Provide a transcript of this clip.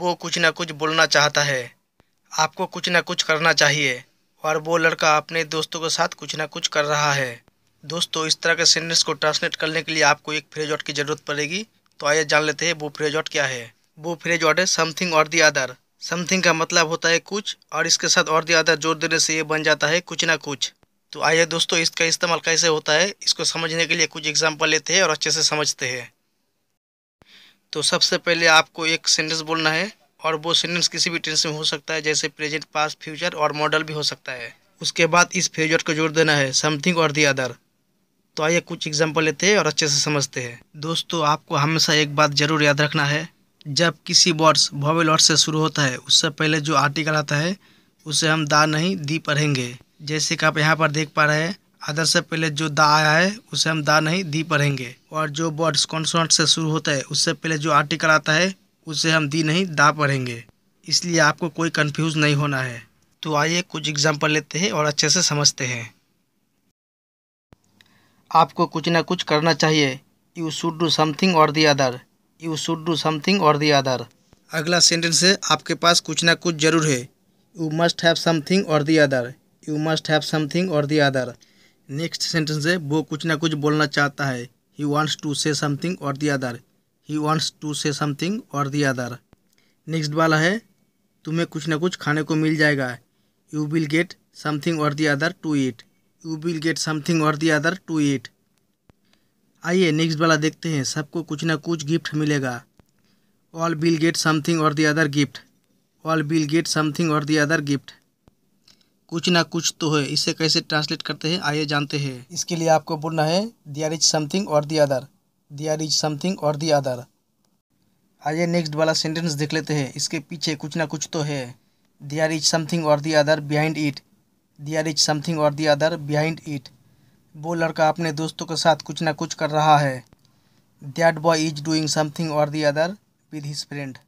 वो कुछ ना कुछ बोलना चाहता है आपको कुछ ना कुछ करना चाहिए और वो लड़का अपने दोस्तों के साथ कुछ ना कुछ कर रहा है दोस्तों इस तरह के सेंटेंस को ट्रांसलेट करने के लिए आपको एक फ्रेजॉट की ज़रूरत पड़ेगी तो आइए जान लेते हैं वो फ्रेजॉट क्या है वो फ्रेजॉट है something or the other something का मतलब होता है कुछ और इसके साथ और दी अदर जोर देने से ये बन जाता है कुछ ना कुछ तो आइए दोस्तों इसका इस्तेमाल कैसे होता है इसको समझने के लिए कुछ एग्जाम्पल लेते हैं और अच्छे से समझते हैं तो सबसे पहले आपको एक सेंटेंस बोलना है और वो सेंटेंस किसी भी टेंस में हो सकता है जैसे प्रेजेंट पास फ्यूचर और मॉडल भी हो सकता है उसके बाद इस फ्यूचर को जोड़ देना है समथिंग और दी अदर तो आइए कुछ एग्जाम्पल लेते हैं और अच्छे से समझते हैं दोस्तों आपको हमेशा एक बात ज़रूर याद रखना है जब किसी वर्ड्स वॉवेल वर्ड से शुरू होता है उससे पहले जो आर्टिकल आता है उसे हम दा नहीं दी पढ़ेंगे जैसे कि आप यहाँ पर देख पा रहे हैं अदर से पहले जो दा आया है उसे हम दा नहीं दी पढ़ेंगे और जो वर्ड्स कॉन्सोनेंट से शुरू होता है उससे पहले जो आर्टिकल आता है उसे हम दी नहीं दा पढ़ेंगे इसलिए आपको कोई कन्फ्यूज़ नहीं होना है तो आइए कुछ एग्जाम्पल लेते हैं और अच्छे से समझते हैं आपको कुछ ना कुछ करना चाहिए you should do something or the other you should do something or the other अगला सेंटेंस है आपके पास कुछ ना कुछ जरूर है you must have something or the other you must have something or the other next sentence है वो कुछ ना कुछ बोलना चाहता है he wants to say something or the other he wants to say something or the other next वाला है तुम्हें कुछ ना कुछ खाने को मिल जाएगा you will get something or the other to eat you will get something or the other to ईट आइए नेक्स्ट वाला देखते हैं सबको कुछ ना कुछ गिफ्ट मिलेगा all will get something or the other gift all will get something or the other gift कुछ ना कुछ तो है इसे कैसे ट्रांसलेट करते हैं आइए जानते हैं इसके लिए आपको बोलना है दियर is something or the other there is something or the other आइए नेक्स्ट वाला सेंटेंस देख लेते हैं इसके पीछे कुछ ना कुछ तो है दियर is something or the other behind it there is something or the other behind it वो लड़का अपने दोस्तों के साथ कुछ ना कुछ कर रहा है that boy is doing something or the other with his friend